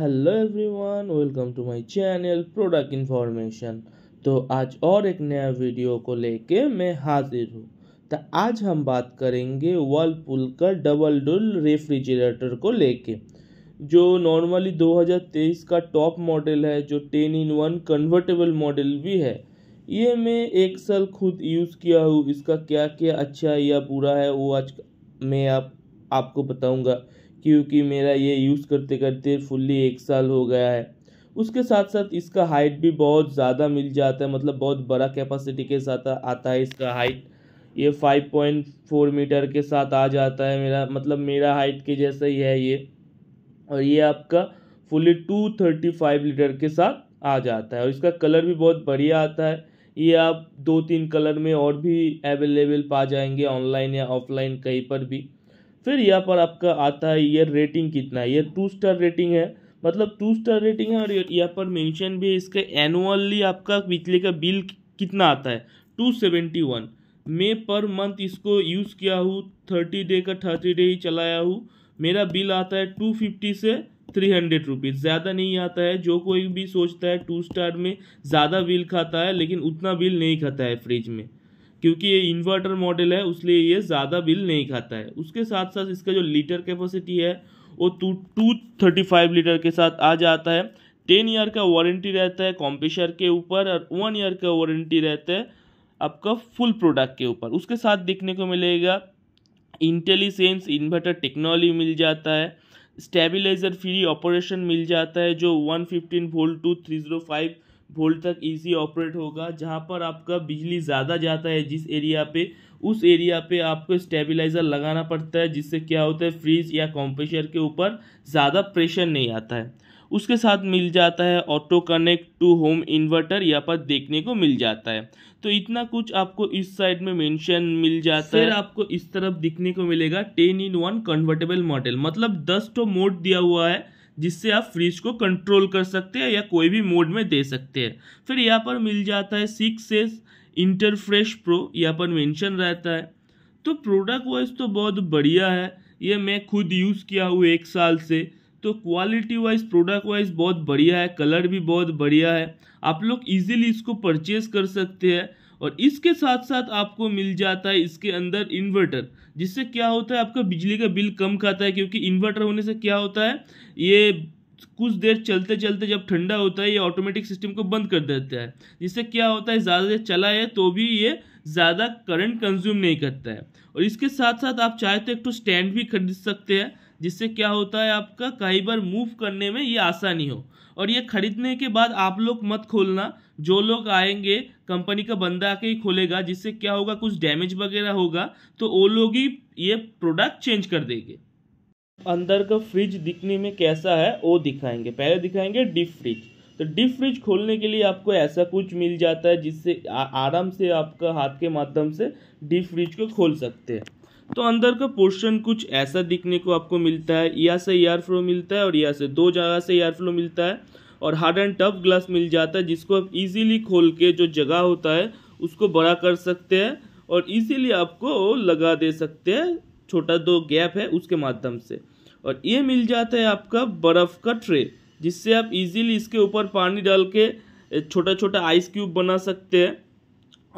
hello everyone welcome to my channel product information तो आज और एक नया वीडियो को लेके मैं हाजिर हूँ तो आज हम बात करेंगे वर्लपुल का डबल डुल रेफ्रिजरेटर को लेके जो नॉर्मली 2023 का टॉप मॉडल है जो 10 इन वन कन्वर्टेबल मॉडल भी है ये मैं एक साल खुद यूज़ किया हूँ इसका क्या क्या अच्छा या बुरा है वो आज मैं आप आपको बताऊँगा क्योंकि मेरा ये यूज़ करते करते फुल्ली एक साल हो गया है उसके साथ साथ इसका हाइट भी बहुत ज़्यादा मिल जाता है मतलब बहुत बड़ा कैपेसिटी के साथ आता है इसका हाइट ये फाइव पॉइंट फोर मीटर के साथ आ जाता है मेरा मतलब मेरा हाइट के जैसा ही है ये और ये आपका fully two thirty five litre के साथ आ जाता है और इसका कलर भी बहुत बढ़िया आता है ये आप दो तीन कलर में और भी अवेलेबल पा जाएंगे ऑनलाइन या ऑफलाइन कहीं पर भी फिर यहाँ पर आपका आता है ईयर रेटिंग कितना है यह टू स्टार रेटिंग है मतलब टू स्टार रेटिंग है और यहाँ पर मेंशन भी है इसके एनुअली आपका बिजली का बिल कितना आता है टू सेवेंटी वन मैं पर मंथ इसको यूज़ किया हूँ थर्टी डे का थर्टी डे ही चलाया हूँ मेरा बिल आता है टू फिफ्टी से थ्री हंड्रेड रुपीज़ ज़्यादा नहीं आता है जो कोई भी सोचता है टू स्टार में ज़्यादा बिल खाता है लेकिन उतना बिल नहीं खाता है फ्रिज में क्योंकि ये इन्वर्टर मॉडल है उसलिए ये ज़्यादा बिल नहीं खाता है उसके साथ साथ इसका जो लीटर कैपेसिटी है वो two two thirty five litre के साथ आ जाता है टेन ईयर का वारंटी रहता है कॉम्पेशर के ऊपर और वन ईयर का वारंटी रहता है आपका फुल प्रोडक्ट के ऊपर उसके साथ देखने को मिलेगा इंटेलिजेंस इन्वर्टर टेक्नोलॉजी मिल जाता है स्टेबिलाइजर फ्री ऑपरेशन मिल जाता है जो one fifteen volt to three zero five volt तक एसी ऑपरेट होगा जहाँ पर आपका बिजली ज़्यादा जाता है जिस एरिया पे उस एरिया पे आपको स्टेबलाइज़र लगाना पड़ता है जिससे क्या होता है फ्रिज या कॉम्प्रेशर के ऊपर ज़्यादा प्रेशर नहीं आता है उसके साथ मिल जाता है auto connect to home inverter यहाँ पर देखने को मिल जाता है तो इतना कुछ आपको इस साइड में मेंशन मिल जाता है आपको इस तरफ दिखने को मिलेगा ten in one convertible model मतलब दस टो तो मोड दिया हुआ है जिससे आप फ्रिज को कंट्रोल कर सकते हैं या कोई भी मोड में दे सकते हैं फिर यहाँ पर मिल जाता है सिक्स एस इंटरफ्रेश प्रो यहाँ पर मेंशन रहता है तो प्रोडक्ट वाइज तो बहुत बढ़िया है ये मैं खुद यूज़ किया हूँ एक साल से तो क्वालिटी वाइज प्रोडक्ट वाइज बहुत बढ़िया है कलर भी बहुत बढ़िया है आप लोग इजीली इसको परचेज कर सकते हैं और इसके साथ साथ आपको मिल जाता है इसके अंदर इन्वर्टर जिससे क्या होता है आपका बिजली का बिल कम खाता है क्योंकि इन्वर्टर होने से क्या होता है ये कुछ देर चलते चलते जब ठंडा होता है ये ऑटोमेटिक सिस्टम को बंद कर देता है जिससे क्या होता है ज़्यादा देर चला है तो भी ये ज़्यादा करंट कंज्यूम नहीं करता है और इसके साथ साथ आप चाहे तो एक तो स्टैंड भी खरीद सकते हैं जिससे क्या होता है आपका कई बार मूव करने में ये आसानी हो और ये ख़रीदने के बाद आप लोग मत खोलना जो लोग आएंगे कंपनी का बंदा आके ही खोलेगा जिससे क्या होगा कुछ डैमेज वगैरह होगा तो वो लोग ही ये प्रोडक्ट चेंज कर देंगे अंदर का फ्रिज दिखने में कैसा है वो दिखाएंगे पहले दिखाएंगे डिप फ्रिज तो डिप फ्रिज खोलने के लिए आपको ऐसा कुछ मिल जाता है जिससे आराम से आपका हाथ के माध्यम से डिप फ्रिज को खोल सकते हैं तो अंदर का पोर्शन कुछ ऐसा दिखने को आपको मिलता है या से एयर फ्लो मिलता है और या से दो जगह से एयर फ्लो मिलता है और हार्ड एंड टफ ग्लास मिल जाता है जिसको आप इजीली खोल के जो जगह होता है उसको बड़ा कर सकते हैं और इजीली आपको लगा दे सकते हैं छोटा दो गैप है उसके माध्यम से और ये मिल जाता है आपका बर्फ़ का ट्रे जिससे आप इजीली इसके ऊपर पानी डाल के छोटा छोटा आइस क्यूब बना सकते हैं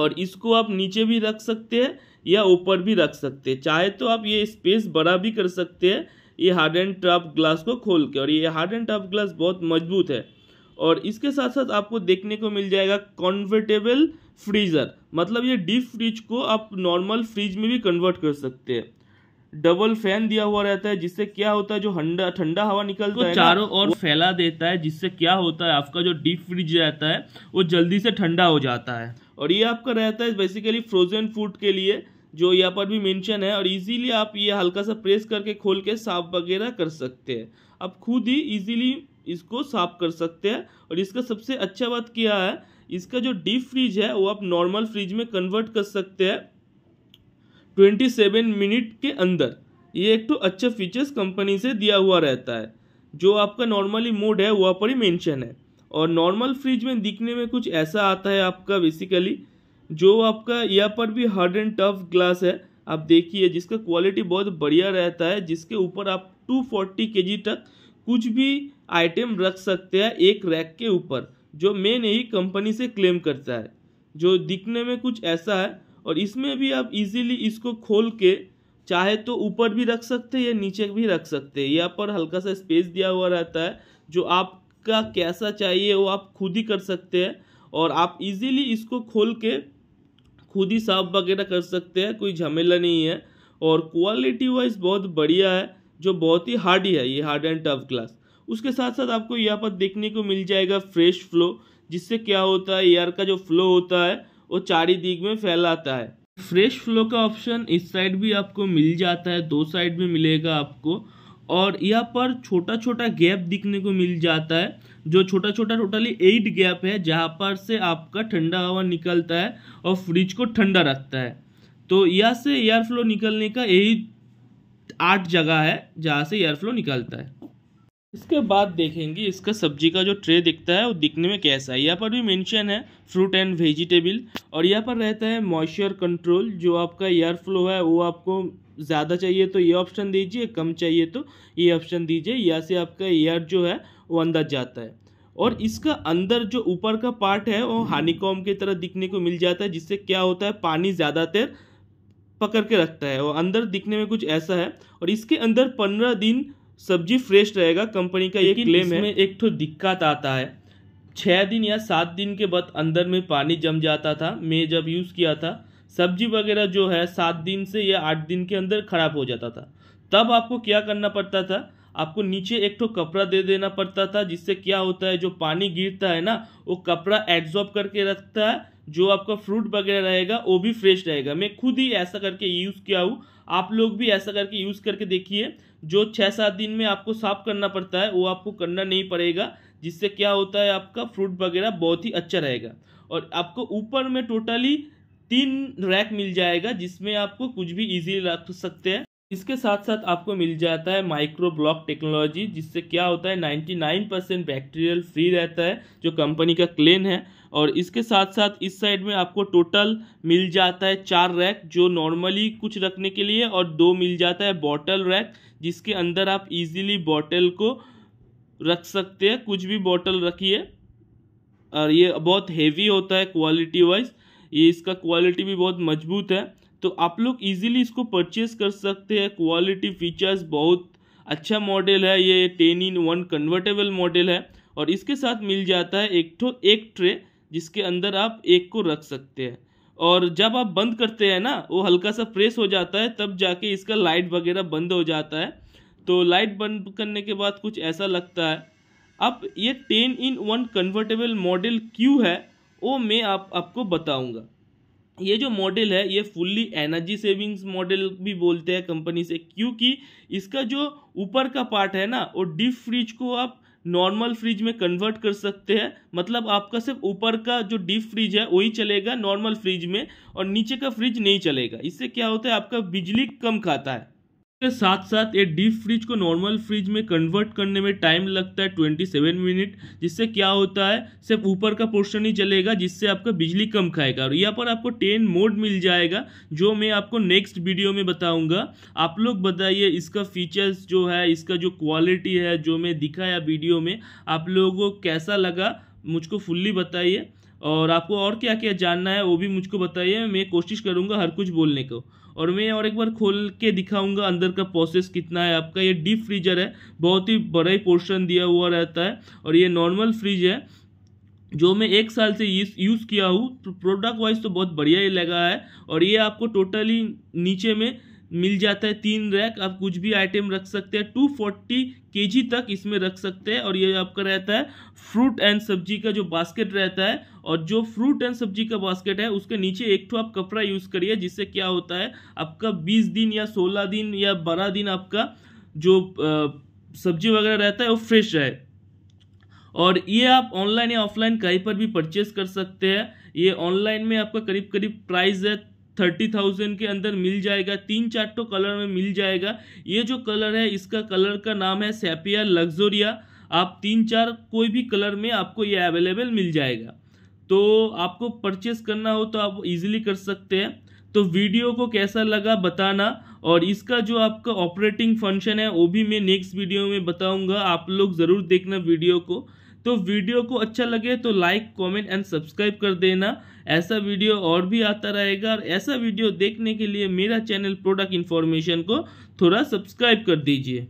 और इसको आप नीचे भी रख सकते हैं या ऊपर भी रख सकते हैं चाहे तो आप ये स्पेस बड़ा भी कर सकते हैं ये हार्ड एंड टफ ग्लास को खोल के और ये हार्ड एंड टफ ग्लास बहुत मजबूत है और इसके साथ साथ आपको देखने को मिल जाएगा कन्वर्टेबल फ्रीज़र मतलब ये डीप फ्रिज को आप नॉर्मल फ्रिज में भी कन्वर्ट कर सकते हैं डबल फैन दिया हुआ रहता है जिससे क्या होता है जो ठंडा ठंडा हवा निकलता तो है चारों ओर फैला देता है जिससे क्या होता है आपका जो डीप फ्रिज रहता है वो जल्दी से ठंडा हो जाता है और ये आपका रहता है बेसिकली फ्रोजन फूड के लिए जो यहाँ पर भी मेंशन है और इजीली आप ये हल्का सा प्रेस करके खोल के साफ वगैरह कर सकते हैं आप खुद ही इजीली इसको साफ कर सकते हैं और इसका सबसे अच्छा बात क्या है इसका जो डीप फ्रिज है वो आप नॉर्मल फ्रिज में कन्वर्ट कर सकते हैं ट्वेंटी सेवन मिनट के अंदर ये एक तो अच्छा फीचर्स कंपनी से दिया हुआ रहता है जो आपका नॉर्मली मोड है वहाँ पर ही मैंशन है और नॉर्मल फ्रिज में दिखने में कुछ ऐसा आता है आपका बेसिकली जो आपका यहाँ पर भी हार्ड एंड टफ ग्लास है आप देखिए जिसका क्वालिटी बहुत बढ़िया रहता है जिसके ऊपर आप 240 फोर्टी तक कुछ भी आइटम रख सकते हैं एक रैक के ऊपर जो मैं नहीं कंपनी से क्लेम करता है जो दिखने में कुछ ऐसा है और इसमें भी आप इजीली इसको खोल के चाहे तो ऊपर भी रख सकते हैं या नीचे भी रख सकते हैं यहाँ पर हल्का सा स्पेस दिया हुआ रहता है जो आपका कैसा चाहिए वो आप खुद ही कर सकते हैं और आप इजीली इसको खोल के खुद ही साफ वगैरह कर सकते हैं कोई झमेला नहीं है और क्वालिटी वाइज बहुत बढ़िया है जो बहुत ही हार्ड ही है ये हार्ड एंड टफ ग्लास उसके साथ साथ आपको यहाँ पर देखने को मिल जाएगा फ्रेश फ्लो जिससे क्या होता है एयर का जो फ्लो होता है वो चारी दीग में फैलाता है फ्रेश फ्लो का ऑप्शन इस साइड भी आपको मिल जाता है दो साइड में मिलेगा आपको और यहाँ पर छोटा छोटा गैप दिखने को मिल जाता है जो छोटा छोटा टोटली एट गैप है जहाँ पर से आपका ठंडा हवा निकलता है और फ्रिज को ठंडा रखता है तो यहाँ से एयर फ्लो निकलने का यही आठ जगह है जहाँ से एयर फ्लो निकलता है इसके बाद देखेंगे इसका सब्जी का जो ट्रे दिखता है वो दिखने में कैसा है यहाँ पर भी मेंशन है फ्रूट एंड वेजिटेबल और यहाँ पर रहता है मॉइस्चर कंट्रोल जो आपका एयर फ्लो है वो आपको ज़्यादा चाहिए तो ये ऑप्शन दीजिए कम चाहिए तो ये ऑप्शन दीजिए या से आपका एयर जो है वो अंदर जाता है और इसका अंदर जो ऊपर का पार्ट है वो हानिकॉम की तरह दिखने को मिल जाता है जिससे क्या होता है पानी ज़्यादातर पकड़ के रखता है और अंदर दिखने में कुछ ऐसा है और इसके अंदर पंद्रह दिन सब्जी फ्रेश रहेगा कंपनी का ये क्लेम है एक तो दिक्कत आता है छः दिन या सात दिन के बाद अंदर में पानी जम जाता था मैं जब यूज़ किया था सब्जी वगैरह जो है सात दिन से या आठ दिन के अंदर खराब हो जाता था तब आपको क्या करना पड़ता था आपको नीचे एक तो कपड़ा दे देना पड़ता था जिससे क्या होता है जो पानी गिरता है ना वो कपड़ा एब्जॉर्ब करके रखता है जो आपका फ्रूट वगैरह रहेगा वो भी फ्रेश रहेगा मैं खुद ही ऐसा करके यूज़ किया हूँ आप लोग भी ऐसा करके यूज़ करके देखिए जो छः सात दिन में आपको साफ करना पड़ता है वो आपको करना नहीं पड़ेगा जिससे क्या होता है आपका फ्रूट वगैरह बहुत ही अच्छा रहेगा और आपको ऊपर में टोटली तीन रैक मिल जाएगा जिसमें आपको कुछ भी इजीली रख सकते हैं इसके साथ साथ आपको मिल जाता है माइक्रो ब्लॉक टेक्नोलॉजी जिससे क्या होता है 99 परसेंट बैक्टीरियल फ्री रहता है जो कंपनी का क्लेन है और इसके साथ साथ इस साइड में आपको टोटल मिल जाता है चार रैक जो नॉर्मली कुछ रखने के लिए और दो मिल जाता है बॉटल रैक जिसके अंदर आप इजीली बॉटल को रख सकते हैं कुछ भी बॉटल रखिए और ये बहुत हेवी होता है क्वालिटी वाइज ये इसका क्वालिटी भी बहुत मजबूत है तो आप लोग इजीली इसको परचेस कर सकते हैं क्वालिटी फीचर्स बहुत अच्छा मॉडल है ये ten in one convertible model है और इसके साथ मिल जाता है एक ठो एक ट्रे जिसके अंदर आप एक को रख सकते हैं और जब आप बंद करते हैं ना वो हल्का सा प्रेस हो जाता है तब जाके इसका लाइट वगैरह बंद हो जाता है तो लाइट बंद करने के बाद कुछ ऐसा लगता है अब ये ten in one convertible model क्यों है वो मैं आप आपको बताऊंगा ये जो मॉडल है ये फुल्ली एनर्जी सेविंग्स मॉडल भी बोलते हैं कंपनी से क्योंकि इसका जो ऊपर का पार्ट है ना वो डीप फ्रिज को आप नॉर्मल फ्रिज में कन्वर्ट कर सकते हैं मतलब आपका सिर्फ ऊपर का जो डीप फ्रिज है वही चलेगा नॉर्मल फ्रिज में और नीचे का फ्रिज नहीं चलेगा इससे क्या होता है आपका बिजली कम खाता है के साथ साथ ये डीप फ्रिज को नॉर्मल फ्रिज में कन्वर्ट करने में टाइम लगता है ट्वेंटी सेवन मिनट जिससे क्या होता है सिर्फ ऊपर का पोर्शन ही चलेगा जिससे आपका बिजली कम खाएगा और यहाँ पर आपको टेन मोड मिल जाएगा जो मैं आपको नेक्स्ट वीडियो में बताऊंगा आप लोग बताइए इसका फीचर्स जो है इसका जो क्वालिटी है जो मैं दिखाया वीडियो में आप लोगों को कैसा लगा मुझको फुल्ली बताइए और आपको और क्या क्या जानना है वो भी मुझको बताइए मैं कोशिश करूँगा हर कुछ बोलने को और मैं और एक बार खोल के दिखाऊंगा अंदर का प्रोसेस कितना है आपका ये डीप फ्रीजर है बहुत ही बड़ा ही पोर्शन दिया हुआ रहता है और ये नॉर्मल फ्रिज है जो मैं एक साल से यूज़ किया हूँ प्रोडक्ट तो वाइज तो बहुत बढ़िया ही लगा है और ये आपको टोटली नीचे में मिल जाता है तीन रैक आप कुछ भी आइटम रख सकते हैं टू फोर्टी के जी तक इसमें रख सकते हैं और ये आपका रहता है फ्रूट एंड सब्जी का जो बास्केट रहता है और जो फ्रूट एंड सब्जी का बास्केट है उसके नीचे एक तो आप कपड़ा यूज़ करिए जिससे क्या होता है आपका बीस दिन या सोलह दिन या बारह दिन आपका जो सब्जी वगैरह रहता है वो फ्रेश रहे और ये आप ऑनलाइन या ऑफलाइन कहीं पर भी परचेस कर सकते हैं ये ऑनलाइन में आपका करीब करीब प्राइस है थर्टी थाउजेंड के अंदर मिल जाएगा तीन चार तो कलर में मिल जाएगा ये जो कलर है इसका कलर का नाम है सेपिया लग्जोरिया आप तीन चार कोई भी कलर में आपको ये अवेलेबल मिल जाएगा तो आपको परचेस करना हो तो आप इजीली कर सकते हैं तो वीडियो को कैसा लगा बताना और इसका जो आपका ऑपरेटिंग फंक्शन है वो भी मैं नेक्स्ट वीडियो में बताऊँगा आप लोग ज़रूर देखना वीडियो को तो वीडियो को अच्छा लगे तो लाइक कमेंट एंड सब्सक्राइब कर देना ऐसा वीडियो और भी आता रहेगा और ऐसा वीडियो देखने के लिए मेरा चैनल प्रोडक्ट इन्फॉर्मेशन को थोड़ा सब्सक्राइब कर दीजिए